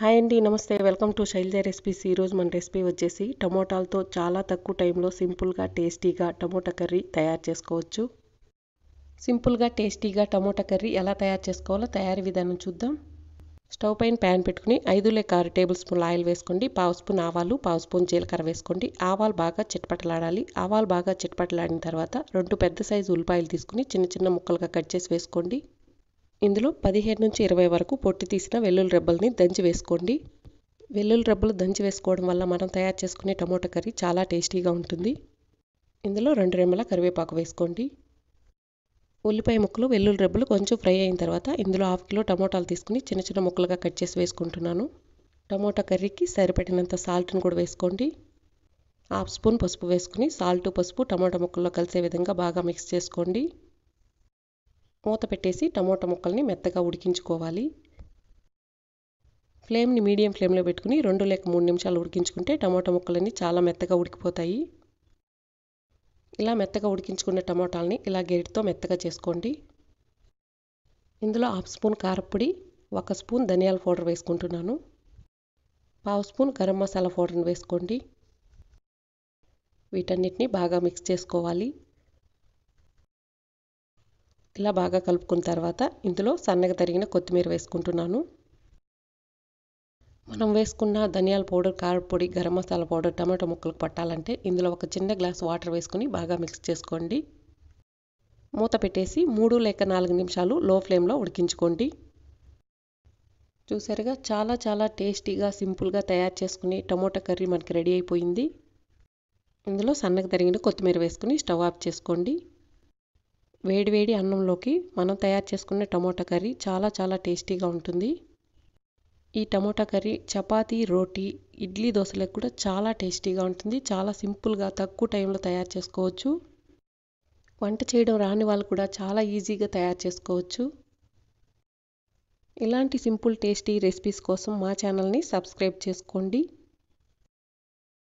hi అండి నమస్తే welcome to Shailaja recipes ఈరోజు మన రెసిపీ వచ్చేసి టమోటాలతో చాలా తక్కువ టైంలో సింపుల్గా టేస్టీగా టమోటా కర్రీ తయారు చేసుకోవచ్చు సింపుల్గా టేస్టీగా టమోటా కర్రీ ఎలా తయారు చేసుకోవాలో తయారీ విధానం చూద్దాం స్టవ్ పైన ప్యాన్ పెట్టుకుని ఐదు లేక ఆరు టేబుల్ స్పూన్ ఆయిల్ వేసుకోండి పావు స్పూన్ ఆవాలు పావు స్పూన్ జీలకర్ర వేసుకోండి ఆవాలు బాగా చిట్పటలాడాలి ఆవాలు బాగా చిట్పటలాడిన తర్వాత రెండు పెద్ద సైజు ఉల్లిపాయలు తీసుకుని చిన్న చిన్న ముక్కలుగా కట్ చేసి వేసుకోండి ఇందులో పదిహేను నుంచి ఇరవై వరకు పొట్టి తీసిన వెల్లుల్లి రెబ్బల్ని దంచి వేసుకోండి వెల్లుల్లి రెబ్బలు దంచి వేసుకోవడం వల్ల మనం తయారు చేసుకునే టమోటా కర్రీ చాలా టేస్టీగా ఉంటుంది ఇందులో రెండు రెమ్మల కరివేపాకు వేసుకోండి ఉల్లిపాయ ముక్కలు వెల్లుల్లి రెబ్బలు కొంచెం ఫ్రై అయిన తర్వాత ఇందులో హాఫ్ కిలో టమోటాలు తీసుకుని చిన్న చిన్న ముక్కలుగా కట్ చేసి వేసుకుంటున్నాను టమోటా కర్రీకి సరిపడినంత సాల్ట్ని కూడా వేసుకోండి హాఫ్ స్పూన్ పసుపు వేసుకుని సాల్ట్ పసుపు టమాటా ముక్కల్లో కలిసే విధంగా బాగా మిక్స్ చేసుకోండి మూత పెట్టేసి టమోటా ముక్కల్ని మెత్తగా ఉడికించుకోవాలి ఫ్లేమ్ని మీడియం ఫ్లేమ్లో పెట్టుకుని రెండు లేక మూడు నిమిషాలు ఉడికించుకుంటే టమాటా ముక్కలన్నీ చాలా మెత్తగా ఉడికిపోతాయి ఇలా మెత్తగా ఉడికించుకున్న టమాటాలని ఇలా గెరిటితో మెత్తగా చేసుకోండి ఇందులో హాఫ్ స్పూన్ కారప్పొడి ఒక స్పూన్ ధనియాల పౌడర్ వేసుకుంటున్నాను పావు స్పూన్ గరం మసాలా పౌడర్ని వేసుకోండి వీటన్నిటిని బాగా మిక్స్ చేసుకోవాలి ఇలా బాగా కలుపుకున్న తర్వాత ఇందులో సన్నగా తరిగిన కొత్తిమీర వేసుకుంటున్నాను మనం వేసుకున్న ధనియాల పౌడర్ కారపొడి గరం మసాలా పౌడర్ టమాటో ముక్కలు పట్టాలంటే ఇందులో ఒక చిన్న గ్లాస్ వాటర్ వేసుకుని బాగా మిక్స్ చేసుకోండి మూత పెట్టేసి మూడు లేక నాలుగు నిమిషాలు లో ఫ్లేమ్లో ఉడికించుకోండి చూసారుగా చాలా చాలా టేస్టీగా సింపుల్గా తయారు చేసుకుని టమోటా కర్రీ మనకి రెడీ అయిపోయింది ఇందులో సన్నగా తరిగిన కొత్తిమీర వేసుకుని స్టవ్ ఆఫ్ చేసుకోండి వేడివేడి అన్నంలోకి మనం తయారు చేసుకున్న టమోటా కర్రీ చాలా చాలా టేస్టీగా ఉంటుంది ఈ టమోటా కర్రీ చపాతీ రోటీ ఇడ్లీ దోశలకు కూడా చాలా టేస్టీగా ఉంటుంది చాలా సింపుల్గా తక్కువ టైంలో తయారు చేసుకోవచ్చు వంట చేయడం రాని వాళ్ళు కూడా చాలా ఈజీగా తయారు చేసుకోవచ్చు ఇలాంటి సింపుల్ టేస్టీ రెసిపీస్ కోసం మా ఛానల్ని సబ్స్క్రైబ్ చేసుకోండి